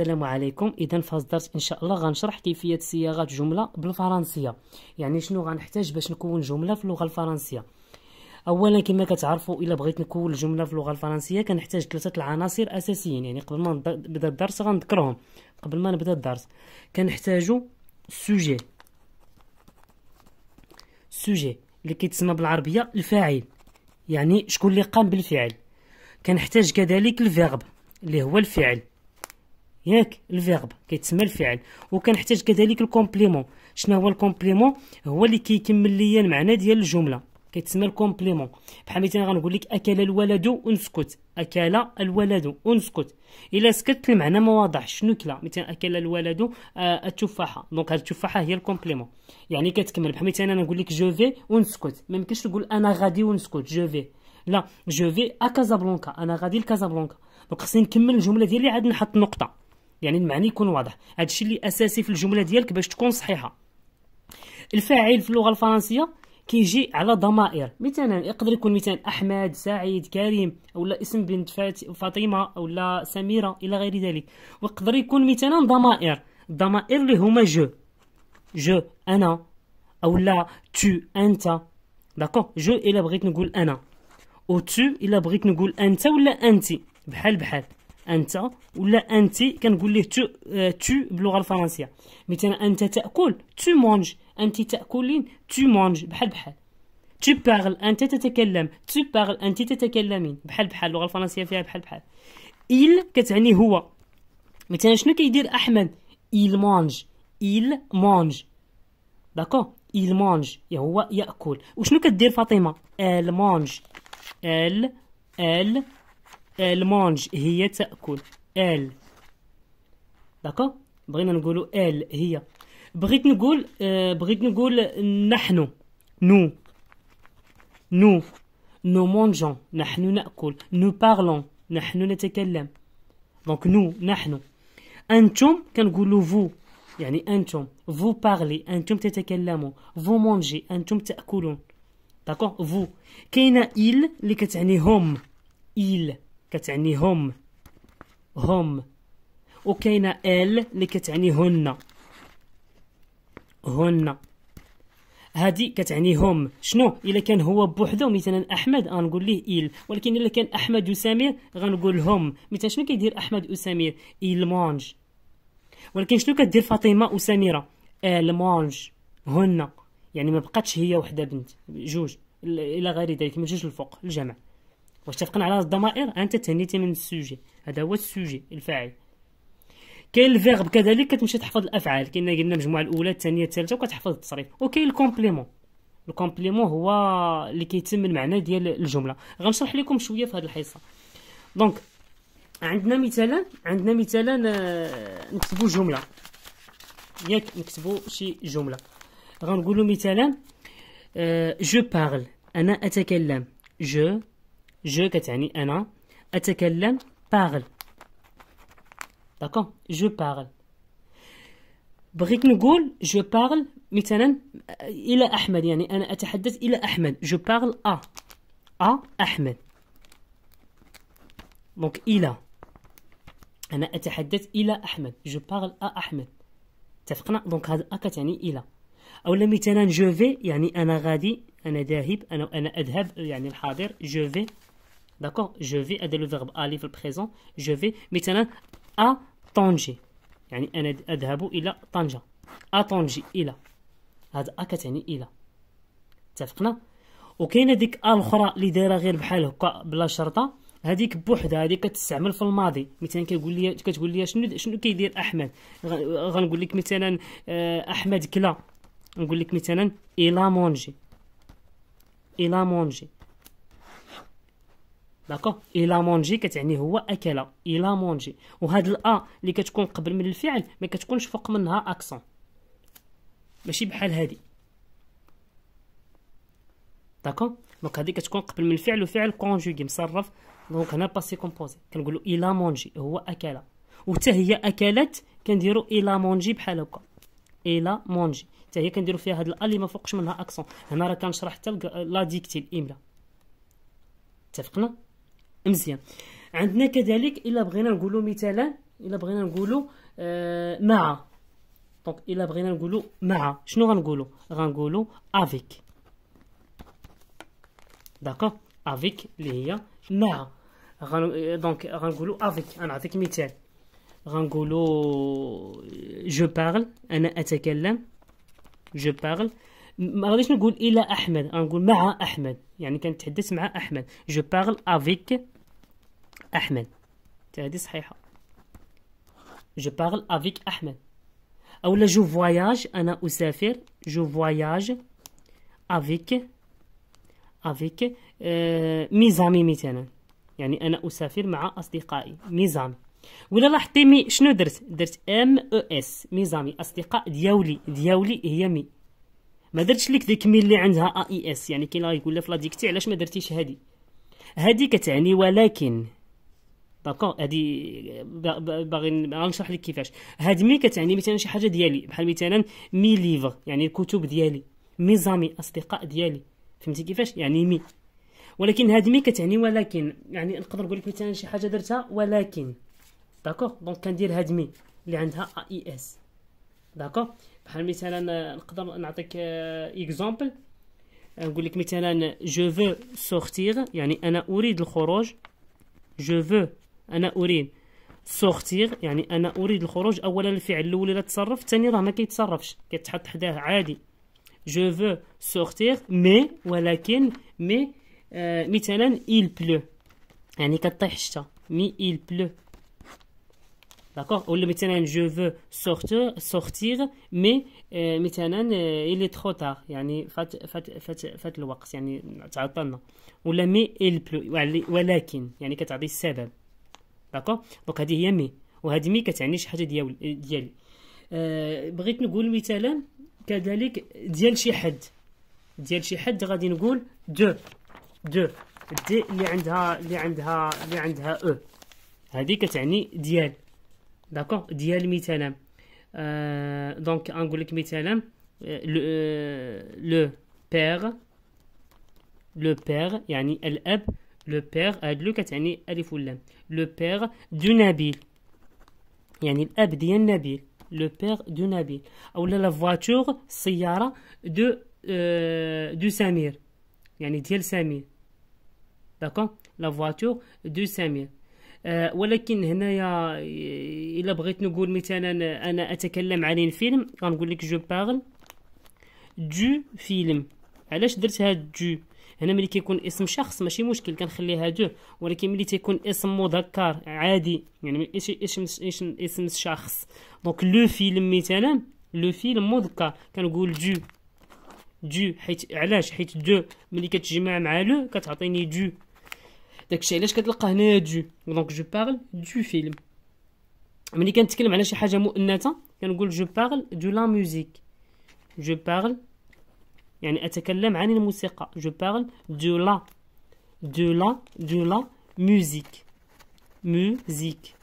السلام عليكم اذا في درس ان شاء الله غنشرح كيفيه صياغه جمله بالفرنسيه يعني شنو غنحتاج باش نكون جمله في اللغه الفرنسيه اولا كما كتعرفوا الا بغيت نكون جمله في اللغه الفرنسيه كنحتاج ثلاثه العناصر اساسيين يعني قبل ما نبدا الدرس غنذكرهم قبل ما نبدا الدرس كنحتاجو سوجي سوجي اللي كيتسمى بالعربيه الفاعل يعني شكون اللي قام بالفعل كنحتاج كذلك الفيرب اللي هو الفعل ياك الفيرب كيتسمى الفعل وكنحتاج كذلك الكومبليمون شنو هو الكومبليمون هو اللي كيكمل ليا المعنى ديال الجمله كيتسمى الكومبليمون بحال مثلا غنقول لك اكل الولد ونسكت اكل الولد ونسكت الا سكت المعنى ما واضح شنو كلا مثلا اكل الولد آه، التفاحه دونك هاد التفاحه هي الكومبليمون يعني كتكمل بحال مثلا انا نقول لك جو في ونسكت ما يمكنش نقول انا غادي ونسكت جو في لا جو في ا كازابلانكا انا غادي لكازابلانكا دونك خصني نكمل الجمله ديالي عاد نحط نقطه يعني المعنى يكون واضح هادشي اللي اساسي في الجمله ديالك باش تكون صحيحه الفاعل في اللغه الفرنسيه كيجي على ضمائر مثلا يقدر يكون مثلا احمد سعيد كريم اولا اسم بنت فاطمه اولا سميره الى غير ذلك ويقدر يكون مثلا ضمائر الضمائر اللي هما جو جو انا اولا تو انت داكو جو الا بغيت نقول انا او تو الا بغيت نقول انت ولا انت بحال بحال انت ولا انت كنقول ليه تو اه تو باللغه الفرنسيه مثلا انت تاكل تو مونج انت تاكلين تو مونج بحال بحال تو بارل انت تتكلم تو بارل انت تتكلمين بحال بحال اللغه الفرنسيه فيها بحال بحال il كتعني هو مثلا شنو كيدير احمد il mange il mange داكو il mange هو ياكل وشنو كدير فاطمه elle mange elle elle آه، المانج هي تأكل ال داكو بغينا نقولو ال هي بغيت نقول آه بغيت نقول نحن نو نو نو مونجون نحن نأكل نو بارلون نحن نتكلم دونك نو نحن انتم كنقولوا فو يعني انتم فو بارلي انتم تتكلموا فو مونجي انتم تاكلون داكو فو كاينه ايل اللي كتعني هم ايل كتعني هم هم وكاينه ال اللي كتعني هن هن هادي كتعني هم شنو الا كان هو بوحدو مثلا احمد غنقول ليه ايل ولكن الا كان احمد وسمير غنقول هم مثلا شنو كيدير احمد وسمير ايل مونج ولكن شنو كدير فاطمه وسميره ال مونج هن يعني ما بقاتش هي وحده بنت جوج الى غير ذلك ما جوج الفوق الجمع واش تفقنا على الضمائر انت تهنيتي من السوجي هذا هو السوجي الفاعل كاين الفيرب كذلك كتمشي تحفظ الافعال كاين قلنا المجموعه الاولى الثانيه الثالثه وكتحفظ التصريف وكاين الكومبليمون الكومبليمون هو اللي كيتم المعنى ديال الجمله غنشرح لكم شويه في هذه الحصه دونك عندنا مثالا عندنا مثالا آه، نكتبوا جمله ياك نكتبوا شي جمله غنقولوا مثالا جو آه، بارل انا اتكلم جو جو كتعني أنا أتكلم بارل داكو جو بارل بغيت نقول جو بارل مثلا إلى أحمد يعني أنا أتحدث إلى أحمد جو بارل أ أ أحمد دونك إلى أنا أتحدث إلى أحمد جو باغل أ أحمد اتفقنا دونك هذا أ كتعني إلى أولا مثلا جو في يعني أنا غادي أنا ذاهب أنا أنا أذهب يعني الحاضر جو في داكوغ جو في le لو aller vers في البريزون جو في مثلا ا Tanger. يعني انا اذهب الى طنجه ا الى هذا ا كتعني الى اتفقنا وكاينه ديك ا الاخرى اللي دايره غير بحال هكا بلا شرطه هذيك بوحدها هذيك كتستعمل في الماضي مثلا كيقول لي كتقول لي شنو شنو كيدير احمد غنقول لك مثلا آه، احمد كلا نقول لك مثلا الى مونجي الى مونجي داكوغ الى مونجي كتعني هو اكل الى مونجي وهاد الا اللي كتكون قبل من الفعل ما كتكونش فوق منها اكسون ماشي بحال هادي داكوغ دونك هادي كتكون قبل من الفعل وفعل كونجوغي مصرف دونك هنا باسي كومبوزي كنقولوا الى مونجي هو اكل وحتى هي اكلت كنديروا الى مونجي بحال هكا الى مونجي حتى هي كنديروا فيها هاد الا اللي ما فوقش منها اكسون هنا راه كنشرح حتى لا ديكتي الاملا اتفقنا مزيان عندنا كذلك الا بغينا نقولوا مثالا الا بغينا نقولوا آه، مع دونك الا بغينا نقولوا مع شنو غنقولوا غنقولوا افيك داكور افيك اللي هي مع غن... دونك غنقولوا افيك غنعطيك مثال غنقولوا جو بارل انا اتكلم جو بارل ما غاديش نقول الى احمد غنقول مع احمد يعني كنتحدث مع احمد جو بارل افيك احمد هذه صحيحه جو بارل افيك احمد او لا جو فواياج انا اسافر جو فواياج افيك افيك ميزامي مثلا يعني انا اسافر مع اصدقائي ميزامي ولا لاحظتي مي شنو درت درت ام او اس ميزامي اصدقاء دياولي دياولي هي مي ما درتش لك ديك مين اللي عندها اي اس e يعني كاين اللي يقول لها فلا ديكتي علاش ما درتيش هادي هادي كتعني ولكن داكوغ هادي باغي نشرح لك كيفاش هاد مي كتعني مثلا شي حاجه ديالي بحال مثلا مي ليفر يعني الكتب ديالي مي زامي اصدقاء ديالي فهمتي كيفاش يعني مي ولكن هاد مي كتعني ولكن يعني نقدر نقول لك مثلا شي حاجه درتها ولكن داكوغ دونك كندير هاد مي اللي عندها اي اس داكوغ بحال مثلا نقدر نعطيك اكزامبل آه، آه، نقول لك مثلا جو فو سورتير يعني انا اريد الخروج جو فو انا اريد سورتير يعني انا اريد الخروج اولا الفعل الاول الا تصرف الثاني راه ما كيتصرفش كيتحط حداه عادي جو فو سورتير مي ولكن مي آه مثلا il بلو يعني كطيح الشتا مي il بلو D'accord Ou maintenant, je veux sortir, sortir mais euh, maintenant, euh, il est trop tard. يعني فات فات فات فات الوقت يعني تعطلنا. ولا مي il بلو ولكن يعني كتعطي السبب. داكور دونك هذه هي مي وهذه مي كتعني شي حاجه ديال ديالي أه بغيت نقول مثلا كذلك ديال شي حد ديال شي حد غادي نقول دو دو دي اللي عندها اللي عندها اللي عندها او هذه كتعني ديال D'accord, euh, Donc, en anglais, euh, euh, le père, le père, le père, le père, le père, le père, le père, le père, le père, le père, le le père, voiture, la voiture آه، ولكن هنايا الا بغيت نقول مثلا انا اتكلم عن فيلم غنقول لك جو بارل دو فيلم علاش درت هاد دو هنا ملي كيكون اسم شخص ماشي مشكل كنخليها دو ولكن ملي تيكون اسم مذكر عادي يعني اسم اسم اسم شخص دونك لو فيلم مثلا لو فيلم مذكر كنقول دو دو حيت علاش حيت دو ملي كتجمع مع لو كتعطيني دو داكشي علاش كتلقى هنا دو دونك جو بارل دو فيلم ملي كنتكلم على شي حاجه مؤنثه كنقول جو بارل دو لا ميوزيك جو بارل يعني اتكلم عن الموسيقى جو بارل دو لا دو لا دو لا ميوزيك ميوزيك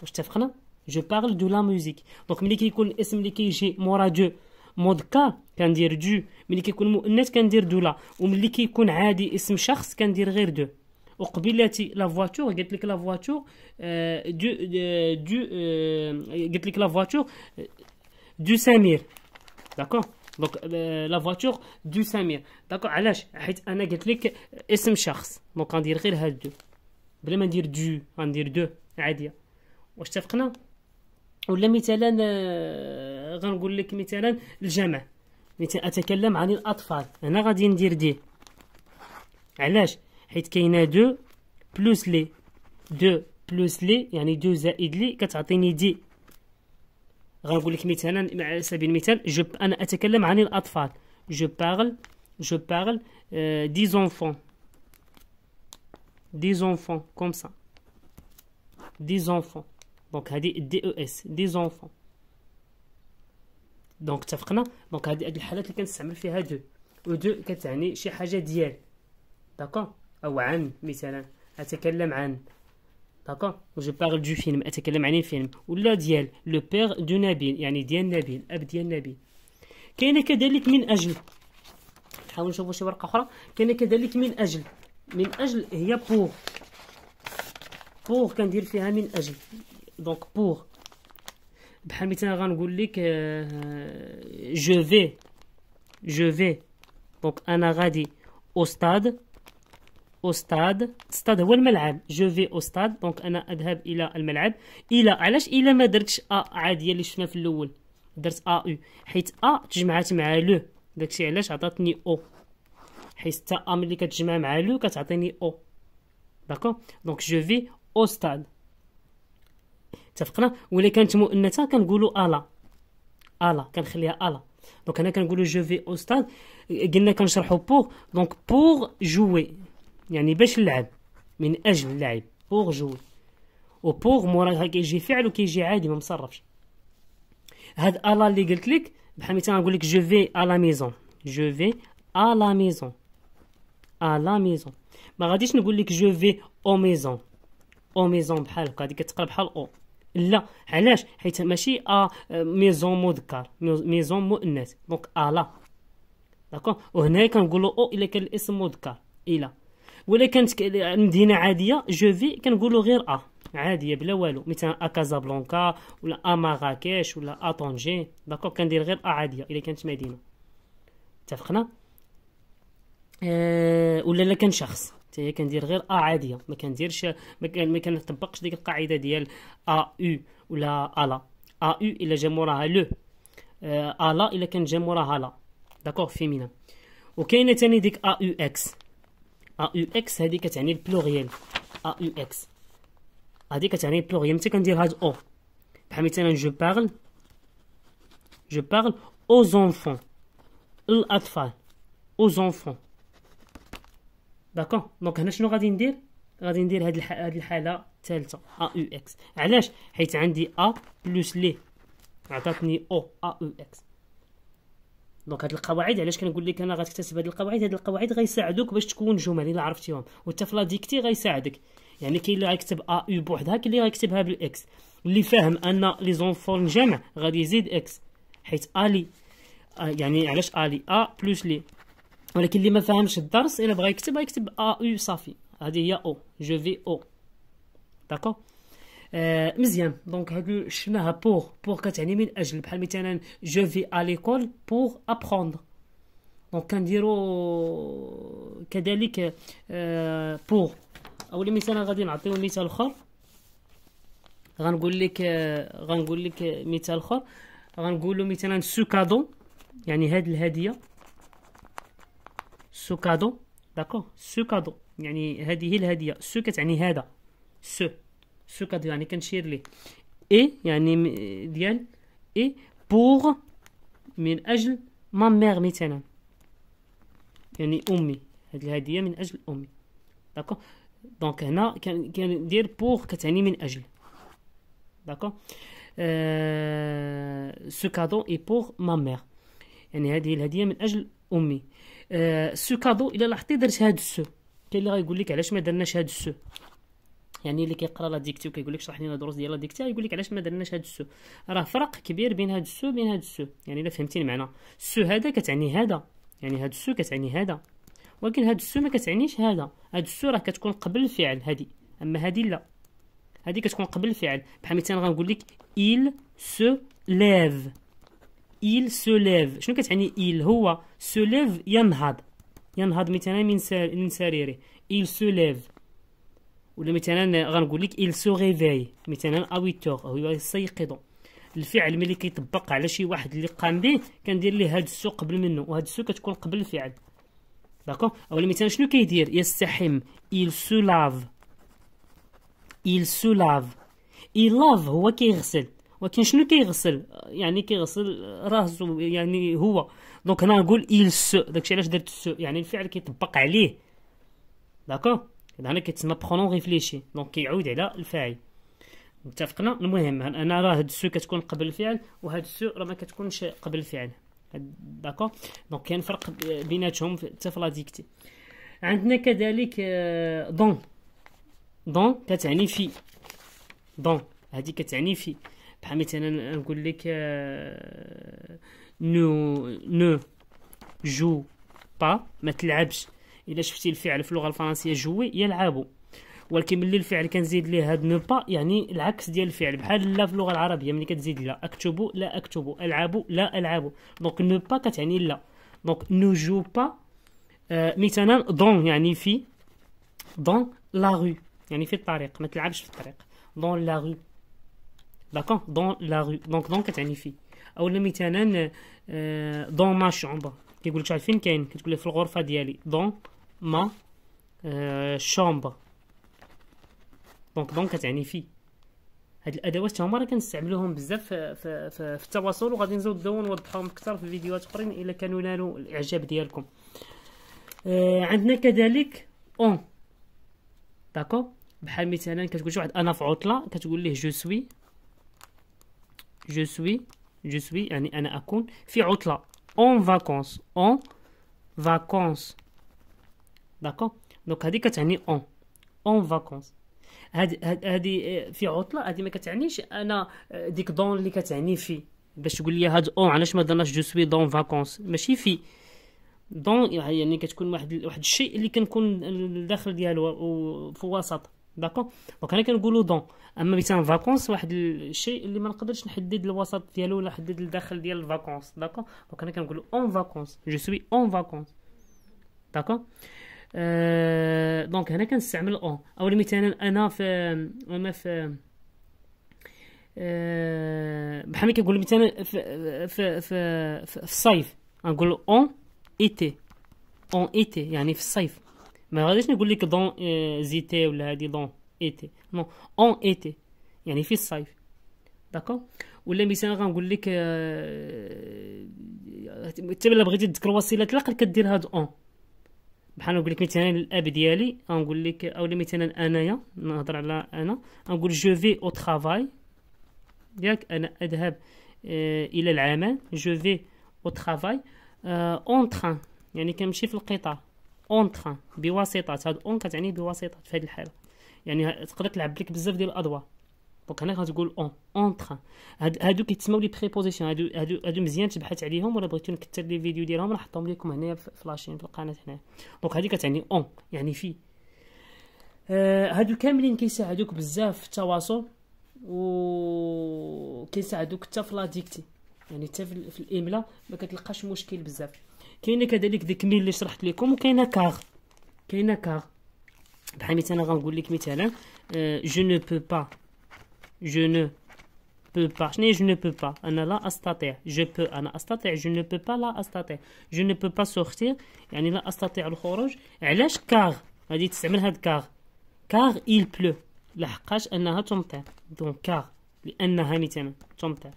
واش اتفقنا جو بارل دو لا ميوزيك دونك ملي كيكون الاسم اللي كيجي مورا دو مذكر كندير دو ملي كيكون مؤنث كندير دو لا وملي كيكون عادي اسم شخص كندير غير دو اقبلت لا فواتور قالت لك لا فواتور دو دو قالت لك لا فواتور دو سمير داكور دونك لا فواتور دو سمير داكور علاش حيت انا قلت لك اسم شخص دونك غندير غير هاد دو بلا ما ندير دو غندير دو عاديه واش اتفقنا ولا مثلا آه، غنقول لك مثلا الجمع مثلا اتكلم عن الاطفال هنا غادي ندير دي علاش حيت كاينه دو بلوس لي دو بلوس لي يعني دو زائد لي كتعطيني دي غنقول لك مثلا على سبيل المثال جو انا اتكلم عن الاطفال جو بارل جو بارل دي زونفون دي زونفون كوم سا دي زونفون دونك هادي دي او اس دي زونفون دونك اتفقنا دونك هادي هاد الحالات اللي كنستعمل فيها دو و دو كتعني شي حاجه ديال داكور أو عن مثلا أتكلم عن داكور جو بارل دو فيلم أتكلم عن الفيلم ولا ديال لو بير دو نبيل يعني ديال نبيل أب ديال نبيل كاينة كذلك من أجل نحاول نشوفوا شي ورقة أخرى كاينة كذلك من أجل من أجل هي بور بور كندير فيها من أجل دونك بور بحال مثلا غنقول لك جو في جو في دونك أنا غادي أو ستاد au stade stade هو الملعب جو في او stade دونك انا اذهب الى الملعب الى علاش الى ما درتش ا عاديه اللي شفنا في الاول درت ا او حيت ا تجمعات مع لو داكشي علاش عطاتني او حيت تا ا ملي كتجمع مع لو كتعطيني او داكو دونك جو في او ستاد اتفقنا ولا كانت مؤنثه كنقولوا الا الا كنخليها الا دونك هنا كنقولوا جو في او ستاد قلنا كنشرحوا بور دونك بور جوي يعني باش نلعب من اجل اللعب بوغ جوي و بوغ مورا كيجي فعل وكيجي عادي ما مصرفش هاد الا اللي قلت لك بحال مثلا نقول لك جو في ا لا ميزون جو في ا لا ميزون ا لا ميزون ما غاديش نقول لك جو في او ميزون او ميزون بحال هكا غادي كتقرا بحال او لا علاش حيت ماشي ا ميزون مذكر ميزون مؤنث دونك الا داكو وهنا كنقولوا او الا كان الاسم مذكر الى ولا كانت مدينه عاديه جو في كنقولوا غير ا عاديه بلا والو مثلا ا كازابلانكا ولا ا مراكش ولا ا طونجي داكوغ كندير غير ا عاديه الا كانت مدينه اتفقنا أه ولا لا كان شخص حتى هي كندير غير ا عاديه ما كنديرش ما كنطبقش ديك القاعده ديال ا او ولا الا ا او الا جا موراها لو الا الا كان جا موراها لا داكوغ فيمينا وكاينه تاني ديك ا او اكس ا يو اكس هذه كتعني البلوريال ا يو اكس هذه كتعني البلوريال متى كندير هاد او بحال مثلا جو بارل جو بارل او زونفون الاطفال او زونفون داكو دونك هنا شنو غادي ندير غادي ندير هاد الح... هاد الحاله الثالثه ا يو اكس علاش حيت عندي ا بلس لي عطاتني او ا يو اكس دونك هاد القواعد علاش كنقول لك انا غتكتسب هاد القواعد هاد القواعد غيساعدوك باش تكون جمل الا عرفتيهم وحتى في لا ديكتي غيساعدك يعني كاين اللي غيكتب ا او بوحدها كاين اللي غيكتبها بالاكس اللي فاهم ان لي زونفون جمع غادي يزيد اكس حيت الي آه، يعني علاش الي ا بلس لي ولكن اللي ما فاهمش الدرس الا بغى يكتب غيكتب ا او صافي هذه هي او جو في او داكو آه، مزيان دونك هادو شفناها بور بور كتعني من اجل بحال مثلا جو في ا ليكول بور ابروندر دونك كنديرو كذلك بور آه، اول مثال غادي نعطيو مثال اخر غنقول لك آه، غنقول لك مثال اخر غنقولو مثلا سو كادو يعني هاد الهديه سو كادو داكو سو كادو يعني هذه الهديه سو كتعني هذا سو فقد يعني كنشير ليه اي يعني ديال اي بور من اجل ما ميغ مثلا يعني امي هاد الهديه من اجل امي داكو دونك هنا كان كندير بور كتعني من اجل داكو أه... سو كادو اي بور ما ميغ يعني هذه الهديه من اجل امي أه... سو كادو الا لاحظتي درت هاد السو كاين اللي غايقول لك علاش ما درناش هاد السو يعني اللي كيقرا لا ديكتي وكيقول لك شرح لينا دروس ديال لا ديكتي يقول لك علاش ما درناش هاد السو راه فرق كبير بين هاد السو وبين هاد السو يعني الا فهمتي المعنى السو هذا كتعني هذا يعني هاد السو كتعني هذا ولكن هاد السو ما كتعنيش هذا هاد السو راه كتكون قبل الفعل هادي اما هادي لا هادي كتكون قبل الفعل بحال مثلا غنقول لك il se lève il se lève شنو كتعني il هو se lève ينهض ينهض مثلا من من سريره il se lève ولا مثلا غنقول لك il se réveille مثلا à 8 heures هو يستيقظ الفعل ملي كيطبق على شي واحد اللي قام به كندير ليه هاد السو قبل منه وهاد السو كتكون قبل الفعل داكو اولا مثلا شنو كيدير يستحم il se lave il se lave il lave هو كيغسل ولكن شنو كيغسل يعني كيغسل راسو يعني هو دونك هنا نقول il se داكشي علاش درت السو يعني الفعل كيطبق عليه داكو هنا كتسمى برونون ريفليشي دونك كيعود على الفاعل اتفقنا المهم انا راه هاد السو كتكون قبل الفعل وهاد السو راه ما كتكونش قبل الفعل داكو دونك كاين فرق بيناتهم حتى في لا ديكتي عندنا كذلك آه، دون دون كتعني في دون هادي كتعني في بحال مثلا نقول لك آه، نو نو جو با ما تلعبش الا شفتي الفعل في اللغه الفرنسيه جوي يلعب ولكن ملي الفعل كنزيد ليه هاد نو با يعني العكس ديال الفعل بحال لا في اللغه العربيه ملي كتزيد لا اكتب لا اكتب العب لا العب دونك نو با كتعني لا دونك نو جو با آه، مثلا دون يعني في دون لا رو يعني في الطريق ما تلعبش في الطريق دون لا رو داكور دون لا رو دونك دون كتعني في اولا مثلا دون ما شومبر كيقول لك شحال فين كاين كتقول لي في الغرفه ديالي دون ما آه دونك دونك كتعني في هاد الادوات هما راه كنستعملوهم بزاف في, في, في, التواصل وغادي نزودو ونوضحوهم اكثر في فيديوهات اخرين الا كانوا نالوا الاعجاب ديالكم آه عندنا كذلك اون داكو بحال مثلا كتقول واحد انا في عطله كتقول ليه جو سوي جو سوي جو سوي يعني انا اكون في عطله en vacances en vacances داكو دونك هذه كتعني اون اون فاكونس هذه هادي في عطله هذه ما كتعنيش انا euh, ديك دون اللي كتعني في باش تقول لي هاد اون علاش ما درناش جو سوي دون فاكونس ماشي في دون يعني كتكون واحد واحد الشيء اللي كنكون الداخل ديالو في وسط داكوغ دونك انا كنقولو دون اما مثلا فاكونس واحد الشيء اللي ما نقدرش نحدد الوسط ديالو ولا نحدد الداخل ديال الفاكونس داكوغ دونك انا كنقولوا اون فاكونس جو سوي اون فاكونس داكوغ دونك هنا كنستعمل اون اولا مثلا انا في انا في أه بحال ملي كنقول مثلا في في في, الصيف نقول اون ايتي اون ايتي يعني في الصيف ما غاديش نقول لك دون آه، زيتي ولا هادي دون ايتي نو اون ايتي يعني في الصيف داكو ولا مثلا غنقول لك آه، حتى الا بغيتي تذكر وسيله العقل كدير هاد اون بحال نقول لك مثلا الاب ديالي غنقول لك اولا مثلا انايا نهضر على انا غنقول جو في او ترافاي ياك انا اذهب آه، الى العمل جو في او ترافاي اون تران يعني كنمشي في القطار اون تخان بواسطه هاد اون كتعني بواسطه في هاد الحاله يعني تقدر تلعب لك بزاف ديال الادوار دونك هنا غتقول اون اون تخان هاد هادو كيتسموا لي بريبوزيسيون هادو هادو هادو مزيان تبحث عليهم ولا بغيتو نكثر لي فيديو ديالهم نحطهم لكم هنايا في لاشين في القناه هنا دونك هادي كتعني اون يعني في آه هادو كاملين كيساعدوك بزاف في التواصل و كيساعدوك حتى في لاديكتي يعني حتى في الاملاء ما كتلقاش مشكل بزاف كاينه كذلك ديك ميل اللي شرحت لكم وكاينه كاغ كاينه كاغ بحال مثلا غنقول لك مثلا جو نو بو با جو نو بو با شنو جو نو بو با انا لا استطيع جو بو انا استطيع جو نو بو با لا استطيع جو نو بو با سوختير يعني لا استطيع الخروج علاش كاغ غادي تستعمل هاد كاغ كاغ il بلو لحقاش انها تمطر دونك كاغ لانها مثلا تمطر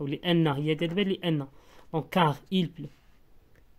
او لان هي كتبان لان دونك كاغ il بلو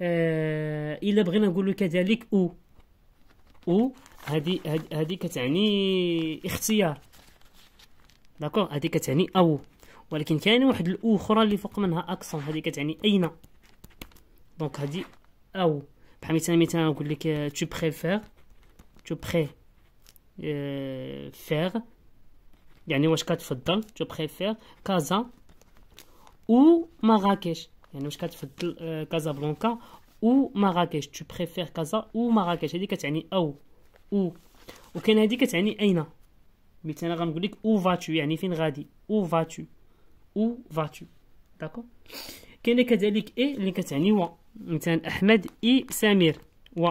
آه الا بغينا نقولوا كذلك او او هذه هذه كتعني اختيار داكوغ هذه كتعني او ولكن كاين واحد الاو اخرى اللي فوق منها اكسون هذه كتعني اين دونك هذه او بحال مثلا مثلا نقول لك تو بريفير تو بري فير يعني واش كتفضل تو بريفير كازا او مراكش يعني واش كتفضل آه، كازا بلونكا او مراكش تو بريفير كازا او مراكش هذه كتعني او او وكاين هذه كتعني اين مثلا غنقول لك او فاتو يعني فين غادي او فاتو او فاتو داكو كاين كذلك اي اللي كتعني و مثلا احمد اي سمير و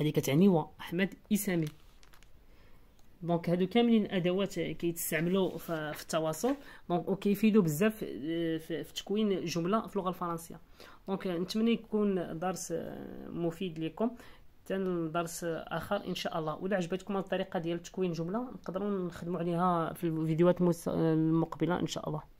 هذه كتعني و احمد اي سمير دونك هادو كاملين ادوات كيتستعملوا في التواصل دونك وكيفيدوا بزاف في تكوين جمله في اللغه الفرنسيه دونك نتمنى يكون درس مفيد لكم حتى درس اخر ان شاء الله ولا عجبتكم الطريقه ديال تكوين جمله نقدروا نخدموا عليها في الفيديوهات المقبله ان شاء الله